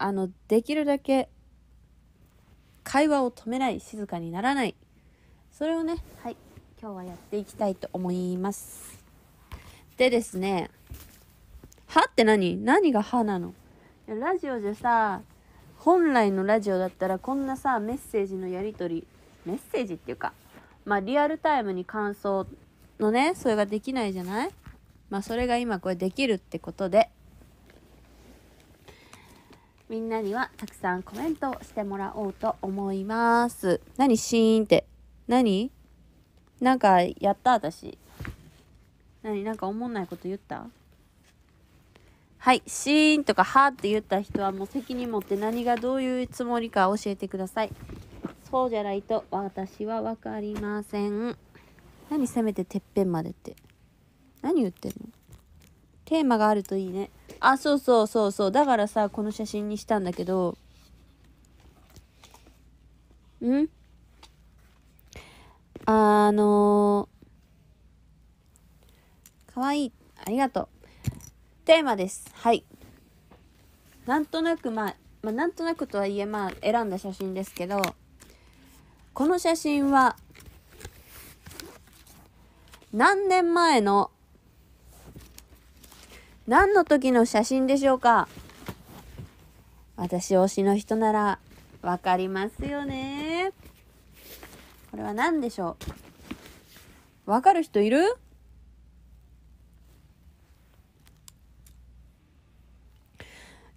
あのできるだけ会話を止めない静かにならないそれをねはい今日はやっていきたいと思いますでですねは」って何何が歯なのラジオじゃさ本来のラジオだったらこんなさメッセージのやり取りメッセージっていうかまあリアルタイムに感想のねそれができないじゃないまあそれが今これできるってことでみんなにはたくさんコメントしてもらおうと思います。何シーンって。何なんかやった私。何なんかおもんないこと言ったはい。シーンとかはーって言った人はもう責任持って何がどういうつもりか教えてください。そうじゃないと私はわかりません。何せめててっぺんまでって。何言ってんのテーマがあるといいね。あ、そうそうそうそう。だからさ、この写真にしたんだけど、んあのー、かわいい。ありがとう。テーマです。はい。なんとなく、まあ、まあ、なんとなくとはいえ、まあ、選んだ写真ですけど、この写真は、何年前の何の時の写真でしょうか私推しの人ならわかりますよね。これは何でしょうわかる人いる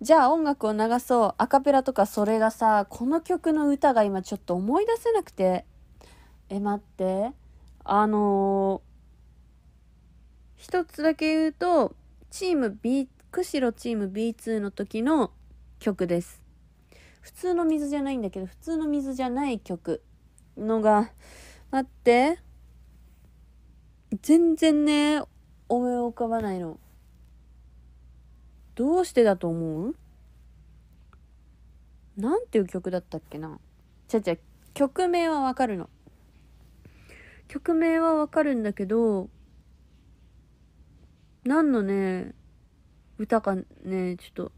じゃあ音楽を流そうアカペラとかそれがさこの曲の歌が今ちょっと思い出せなくてえ待ってあのー、一つだけ言うとチーム B 釧路チーム B2 の時の曲です普通の水じゃないんだけど普通の水じゃない曲のが待って全然ね思い浮かばないのどうしてだと思うなんていう曲だったっけなちゃちゃ曲名はわかるの曲名はわかるんだけど何のね、歌かね、ちょっと、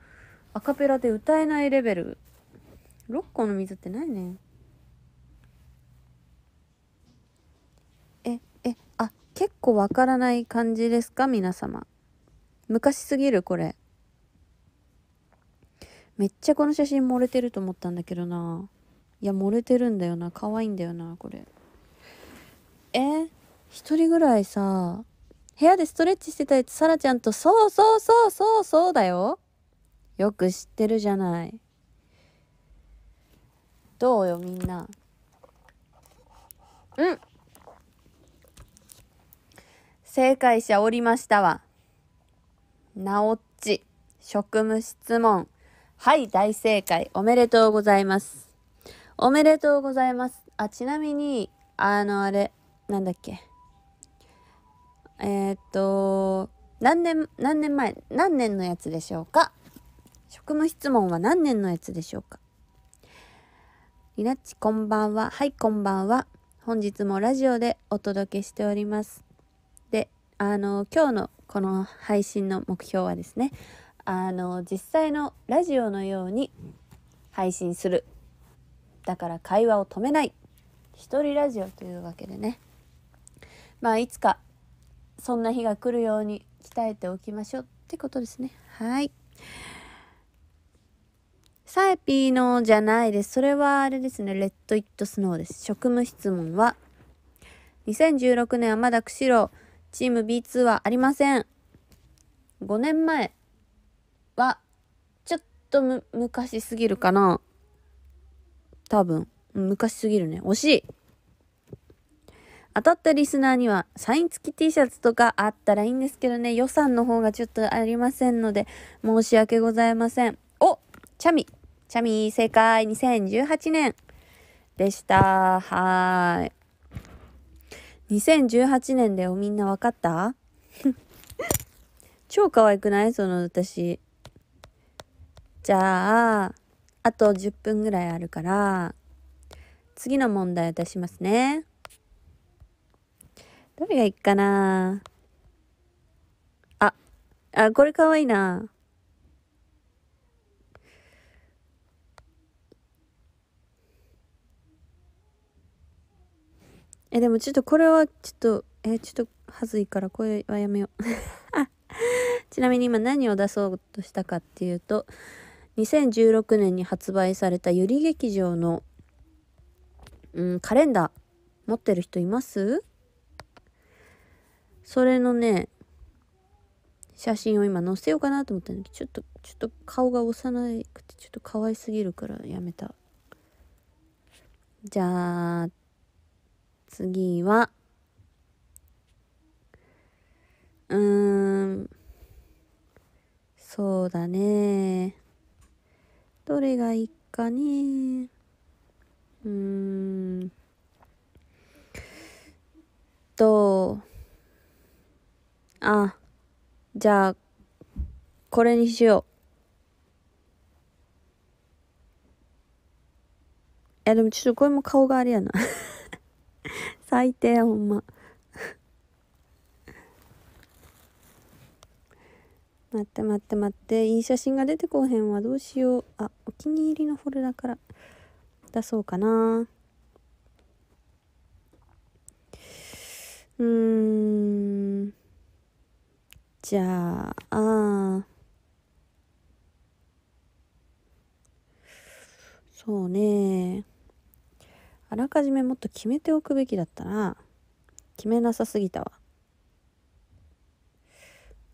アカペラで歌えないレベル。6個の水ってないね。え、え、あ、結構わからない感じですか皆様。昔すぎる、これ。めっちゃこの写真漏れてると思ったんだけどな。いや、漏れてるんだよな。可愛いんだよな、これ。え一人ぐらいさ、部屋でストレッチしてたやつさらちゃんとそうそうそうそうそうだよよく知ってるじゃないどうよみんなうん正解者おりましたわなおっち職務質問はい大正解おめでとうございますおめでとうございますあちなみにあのあれなんだっけえー、っと、何年、何年前、何年のやつでしょうか職務質問は何年のやつでしょうかリナッチこんばんは。はい、こんばんは。本日もラジオでお届けしております。で、あの、今日のこの配信の目標はですね、あの、実際のラジオのように配信する。だから会話を止めない。一人ラジオというわけでね。まあ、いつかそんな日が来るように鍛えておきましょうってことですねはいサエピーのじゃないですそれはあれですねレッド・イット・スノーです職務質問は2016年はまだ釧路チーム B2 はありません5年前はちょっとむ昔すぎるかな多分昔すぎるね惜しい当たったリスナーにはサイン付き T シャツとかあったらいいんですけどね、予算の方がちょっとありませんので、申し訳ございません。おチャミチャミ正解2018年でした。はい。2018年だよ、みんなわかった 超可愛くないその私。じゃあ、あと10分ぐらいあるから、次の問題出しますね。れがいっかなあ、あ、これかわいいな。え、でもちょっとこれはちょっと、え、ちょっとはずいからこれはやめよう。ちなみに今何を出そうとしたかっていうと、2016年に発売されたゆり劇場の、うん、カレンダー持ってる人いますそれのね、写真を今載せようかなと思ったんだけど、ちょっと、ちょっと顔が幼くて、ちょっと可愛すぎるからやめた。じゃあ、次は、うーん、そうだね。どれがいいかね。うーん。と、あ、じゃあ、これにしよう。いや、でもちょっとこれも顔があれやな 最低ほんま待って待って待って。いい写真が出てこうへんわ。どうしよう。あ、お気に入りのフォルダから出そうかな。うーん。じゃあ、そうね。あらかじめもっと決めておくべきだったな。決めなさすぎたわ。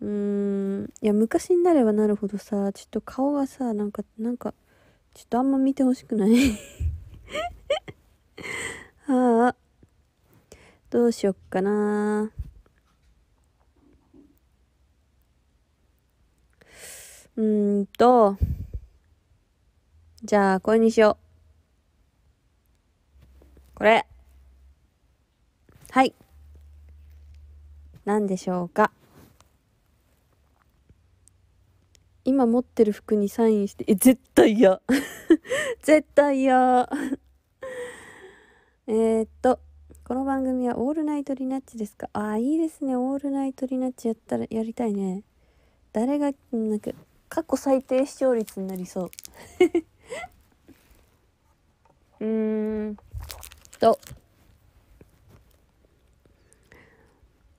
うーん、いや、昔になればなるほどさ、ちょっと顔がさ、なんか、なんか、ちょっとあんま見てほしくない ああ、どうしよっかな。うんと、じゃあ、これにしよう。これ。はい。何でしょうか。今持ってる服にサインして、え、絶対嫌。絶対嫌。えっと、この番組はオールナイトリナッチですかああ、いいですね。オールナイトリナッチやったら、やりたいね。誰が、なんか、過去最低視聴率になりそう うーんと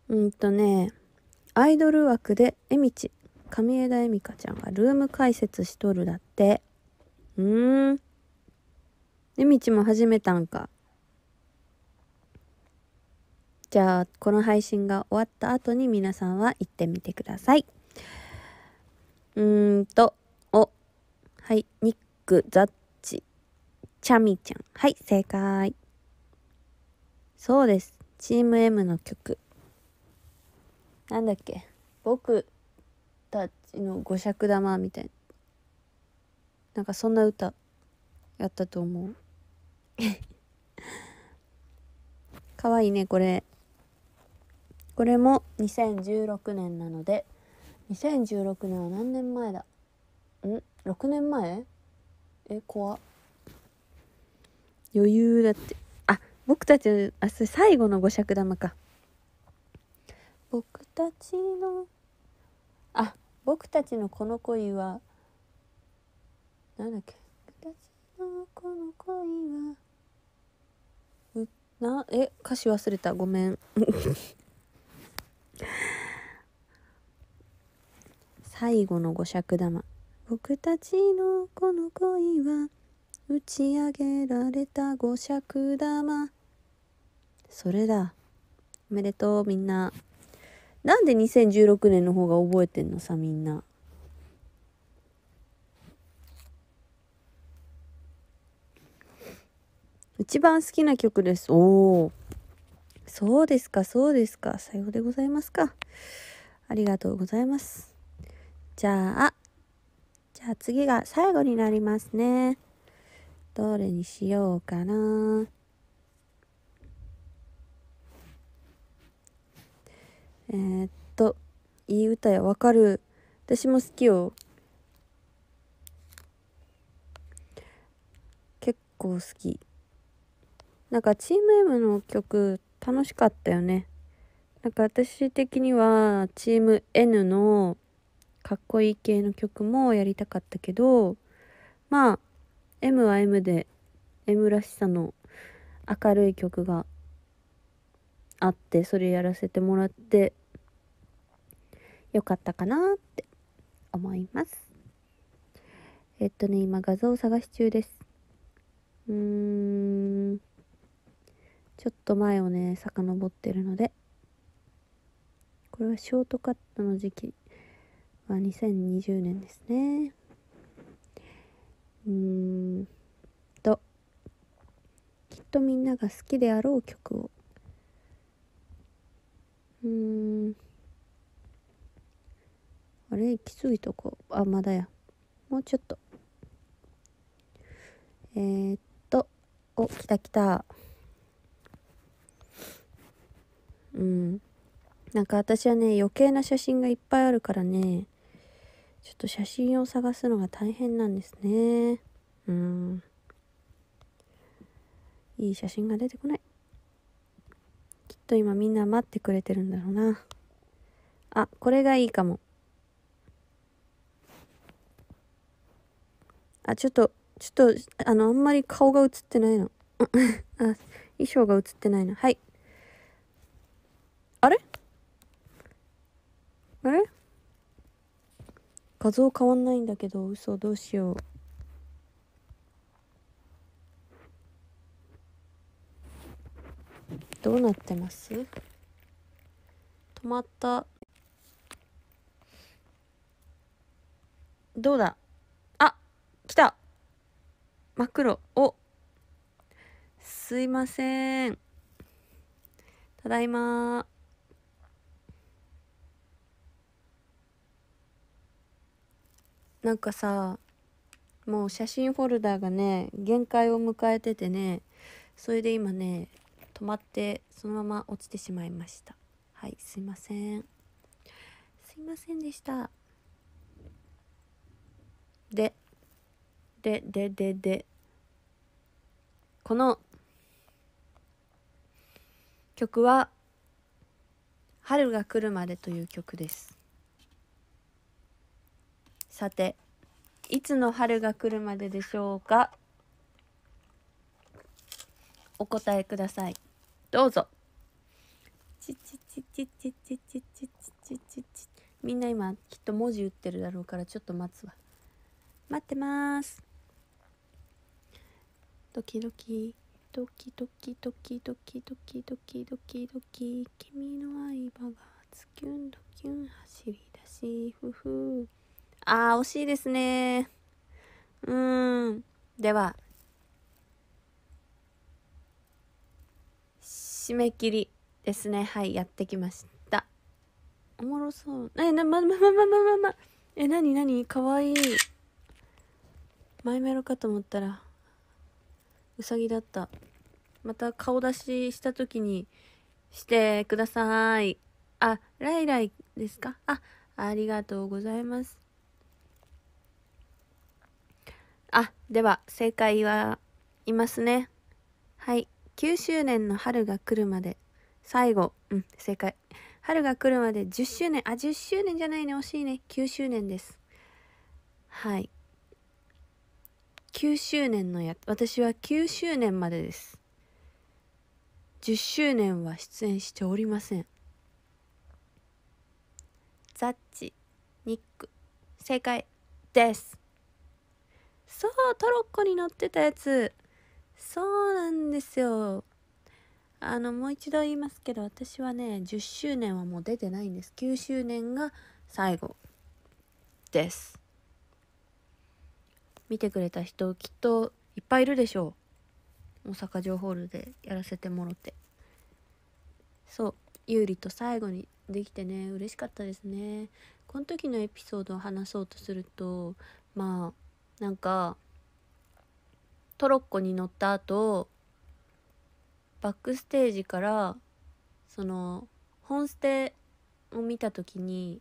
うんとねアイドル枠でえみち上枝恵美香ちゃんがルーム解説しとるだってうーんえみちも始めたんかじゃあこの配信が終わった後に皆さんは行ってみてください。うんと、お、はい、ニック、ザッチ、チャミちゃん。はい、正解。そうです。チーム M の曲。なんだっけ僕たちの五尺玉みたいな。なんかそんな歌やったと思う。かわいいね、これ。これも2016年なので、2016年は何年前だん ?6 年前え怖余裕だってあ僕たちあそれ最後の五尺玉か僕たちのあ僕たちのこの恋はなんだっけ僕たちのこの恋はうなえ歌詞忘れたごめん 最後の五尺玉僕たちのこの恋は打ち上げられた五尺玉それだおめでとうみんななんで2016年の方が覚えてんのさみんな一番好きな曲です。おお。そうですか、そうですか。さようでございますか。ありがとうございます。じゃあ、じゃあ次が最後になりますね。どれにしようかな。えー、っと、いい歌やわかる。私も好きよ。結構好き。なんかチーム M の曲楽しかったよね。なんか私的にはチーム N のかっこいい系の曲もやりたかったけどまあ M は M で M らしさの明るい曲があってそれやらせてもらってよかったかなって思いますえっとね今画像を探し中ですうーんちょっと前をね遡ってるのでこれはショートカットの時期まあ、2020年ですねうんときっとみんなが好きであろう曲をうんあれ行き過ぎとこあまだやもうちょっとえー、っとお来た来たうんなんか私はね余計な写真がいっぱいあるからねちょっと写真を探すのが大変なんですねうんいい写真が出てこないきっと今みんな待ってくれてるんだろうなあこれがいいかもあちょっとちょっとあのあんまり顔が映ってないの あ衣装が映ってないのはいあれあれ画像変わんないんだけど嘘どうしようどうなってます止まったどうだあ来た真っ黒おすいませんただいまなんかさもう写真フォルダーがね限界を迎えててねそれで今ね止まってそのまま落ちてしまいましたはいすいませんすいませんでしたでででででこの曲は「春が来るまで」という曲ですさていつの春が来るまででしょうかお答えくださいどうぞちちちちちちみんな今きっと文字打ってるだろうからちょっと待つわ待ってますドキドキドキドキドキドキドキドキドキドキ君の相場がつきゅんドキュン走り出しふふあー、惜しいですね。うーん。では、締め切りですね。はい、やってきました。おもろそう。え、な、ま、ま、ま、ま、ま、ま、ま。え、なになにかわいい。マイメロかと思ったら、うさぎだった。また顔出しした時にしてください。あ、ライライですかあ、ありがとうございます。あ、では正解はいますね。はい。9周年の春が来るまで、最後、うん、正解。春が来るまで10周年、あ、10周年じゃないね、惜しいね。9周年です。はい。9周年のや、私は9周年までです。10周年は出演しておりません。ザッチ、ニック、正解です。そうトロッコに乗ってたやつそうなんですよあのもう一度言いますけど私はね10周年はもう出てないんです9周年が最後です見てくれた人きっといっぱいいるでしょう大阪城ホールでやらせてもろてそう優里と最後にできてね嬉しかったですねこの時のエピソードを話そうとするとまあなんかトロッコに乗った後バックステージからその本ステを見た時に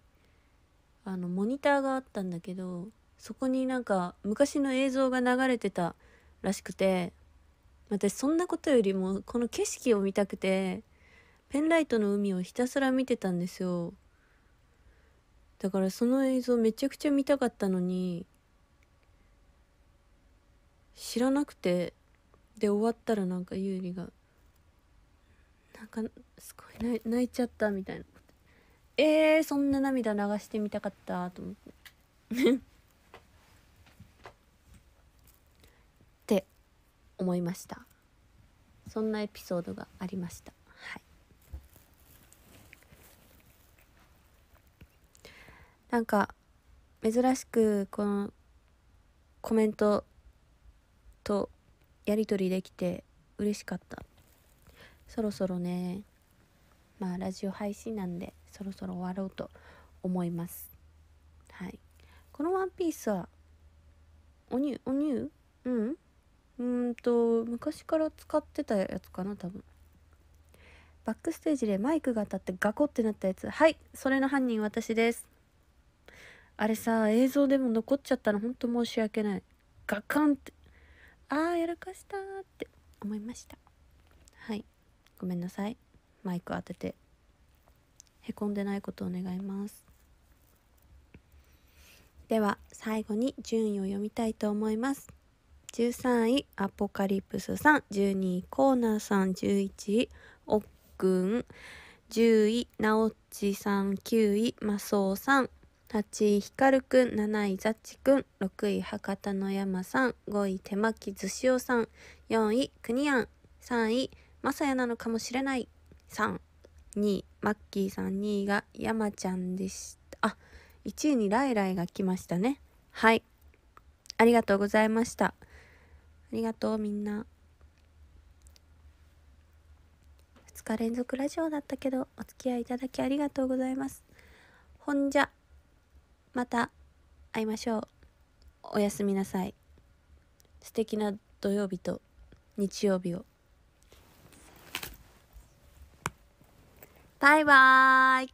あのモニターがあったんだけどそこになんか昔の映像が流れてたらしくて私そんなことよりもこの景色を見たくてペンライトの海をひたすら見てたんですよだからその映像めちゃくちゃ見たかったのに知らなくてで終わったらなんか優里がなんかすごい泣いちゃったみたいなえー、そんな涙流してみたかったと思って って思いましたそんなエピソードがありましたはいなんか珍しくこのコメントとやり取りできて嬉しかったそろそろねまあラジオ配信なんでそろそろ終わろうと思いますはいこの「ワンピースはおにゅおにゅうんうんと昔から使ってたやつかな多分バックステージでマイクが当たってガコってなったやつはいそれの犯人私ですあれさ映像でも残っちゃったのほんと申し訳ないガカンってああやらかしたって思いましたはいごめんなさいマイク当ててへこんでないことを願いますでは最後に順位を読みたいと思います13位アポカリプスさん12位コーナーさん11位おっくん10位なおっちさん9位マスオさん8位光くん、7位ザッチくん、6位博多の山さん、5位手巻き寿司おさん、4位くにやん、3位まさやなのかもしれない、3、2位マッキーさん、2位が山ちゃんでした。あ、1位にライライが来ましたね。はい。ありがとうございました。ありがとうみんな。2日連続ラジオだったけど、お付き合いいただきありがとうございます。ほんじゃ。また会いましょう。おやすみなさい。素敵な土曜日と日曜日を。バイバーイ